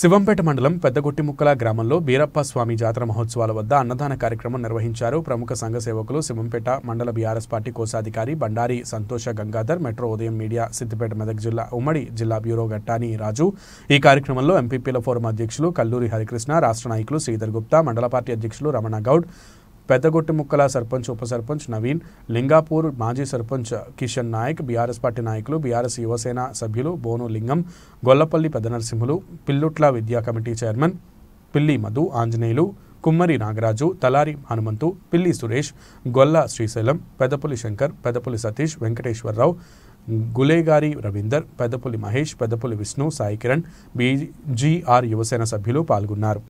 శివంపేట మండలం పెద్దగొట్టిముక్కల గ్రామంలో బీరప్ప స్వామి జాతర మహోత్సవాల వద్ద అన్నదాన కార్యక్రమం నిర్వహించారు ప్రముఖ సంఘ సేవకులు శివంపేట మండల బీఆర్ఎస్ పార్టీ కోశాధికారి బండారి సంతోష గంగాధర్ మెట్రో ఉదయం మీడియా సిద్దిపేట మెదక్ జిల్లా ఉమ్మడి జిల్లా బ్యూరో గట్టాని రాజు ఈ కార్యక్రమంలో ఎంపీపీల ఫోరం అధ్యక్షులు కల్లూరి హరికృష్ణ రాష్ట్ర నాయకులు శ్రీధర్ గుప్తా మండల పార్టీ అధ్యక్షులు రమణ గౌడ్ పెద్దగొట్టి ముక్కల సర్పంచ్ ఉప సర్పంచ్ నవీన్ లింగాపూర్ మాజీ సర్పంచ్ కిషన్ నాయక్ బీఆర్ఎస్ పార్టీ నాయకులు బీఆర్ఎస్ యువసేన సభ్యులు బోను లింగం గొల్లపల్లి నరసింహులు పిల్లుట్ల విద్యా కమిటీ చైర్మన్ పిల్లి మధు ఆంజనేయులు కుమ్మరి నాగరాజు తలారి హనుమంతు పిల్లి సురేష్ గొల్ల శ్రీశైలం పెదపులి శంకర్ పెదపులి సతీష్ వెంకటేశ్వరరావు గులేగారి రవీందర్ పెదపులి మహేష్ పెదపులి విష్ణు సాయి కిరణ్ బీజీఆర్ యువసేన సభ్యులు పాల్గొన్నారు